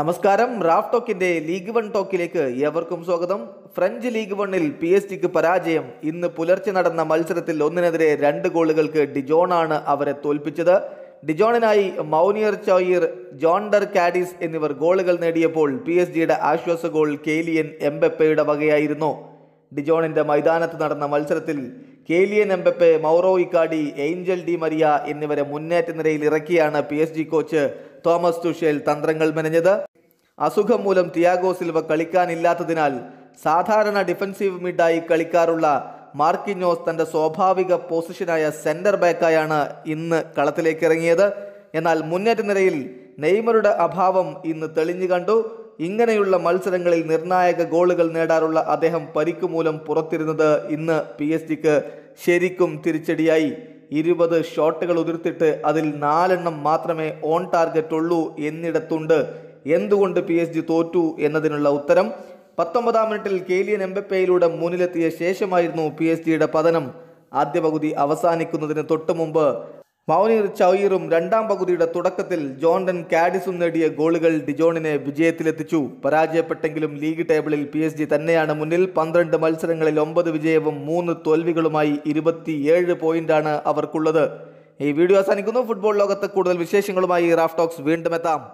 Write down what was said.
നമസ്കാരം റാഫ് ടോക്കിന്റെ ലീഗ് വൺ ടോക്കിലേക്ക് ഏവർക്കും സ്വാഗതം ഫ്രഞ്ച് ലീഗ് വണ്ണിൽ പി എസ് ടിക്ക് പരാജയം ഇന്ന് പുലർച്ചെ നടന്ന മത്സരത്തിൽ ഒന്നിനെതിരെ രണ്ട് ഗോളുകൾക്ക് ഡിജോണാണ് അവരെ തോൽപ്പിച്ചത് ഡിജോണിനായി മൗനിയർ ചോയിർ ജോണ്ടർ കാഡിസ് എന്നിവർ ഗോളുകൾ നേടിയപ്പോൾ പി എസ് ജിയുടെ ആശ്വാസ ഗോൾ കേലിയൻ എംബെപ്പയുടെ വകയായിരുന്നു ഡിജോണിന്റെ മൈതാനത്ത് നടന്ന മത്സരത്തിൽ Kylian Mbappe Mauro Icardi Angel Di Maria എന്നിവരെ മുന്നേറ്റ നിരയിൽ ഇറക്കിയാണ് P S G coach Thomas Tuchel തന്ത്രങ്ങൾ മെനഞ്ഞത് അസുഖം മൂലം തിയാഗോ സിൽവ കളിക്കാനില്ലാത്തതിനാൽ സാധാരണ ഡിഫൻസീവ് മിഡായി കളിക്കാറുള്ള മാർക്കിഞ്ഞോസ് തൻ്റെ സ്വാഭാവിക പൊസിഷനായ സെൻറ്റർ ബാക്കായാണ് ഇന്ന് കളത്തിലേക്ക് ഇറങ്ങിയത് എന്നാൽ മുന്നേറ്റ നിരയിൽ നെയ്മറുടെ അഭാവം ഇന്ന് തെളിഞ്ഞു കണ്ടു ഇങ്ങനെയുള്ള മത്സരങ്ങളിൽ നിർണായക ഗോളുകൾ നേടാറുള്ള അദ്ദേഹം പരിക്ക് മൂലം പുറത്തിരുന്നത് ഇന്ന് പി എസ് ജിക്ക് ശരിക്കും തിരിച്ചടിയായി ഇരുപത് ഷോട്ടുകൾ ഉതിർത്തിട്ട് അതിൽ നാലെണ്ണം മാത്രമേ ഓൺ ടാർഗറ്റ് ഉള്ളൂ എന്നിടത്തുണ്ട് എന്തുകൊണ്ട് പി എസ് ജി തോറ്റു എന്നതിനുള്ള ഉത്തരം പത്തൊമ്പതാം മിനിറ്റിൽ കേലിയൻ എംബപ്പയിലൂടെ മുന്നിലെത്തിയ ശേഷമായിരുന്നു പി എസ് ജിയുടെ പതനം ആദ്യ പകുതി അവസാനിക്കുന്നതിന് തൊട്ടു മുമ്പ് മൗനീർ ചൌയറും രണ്ടാം പകുതിയുടെ തുടക്കത്തിൽ ജോണ്ടൻ കാഡിസും നേടിയ ഗോളുകൾ ഡിജോണിനെ വിജയത്തിലെത്തിച്ചു പരാജയപ്പെട്ടെങ്കിലും ലീഗ് ടേബിളിൽ പി എസ് ജി തന്നെയാണ് മുന്നിൽ പന്ത്രണ്ട് മത്സരങ്ങളിൽ ഒമ്പത് വിജയവും മൂന്ന് തോൽവികളുമായി ഇരുപത്തിയേഴ് പോയിന്റാണ് അവർക്കുള്ളത് ഈ വീഡിയോ അവസാനിക്കുന്നു ഫുട്ബോൾ ലോകത്ത് കൂടുതൽ വിശേഷങ്ങളുമായി റാഫ്റ്റോക്സ് വീണ്ടും എത്താം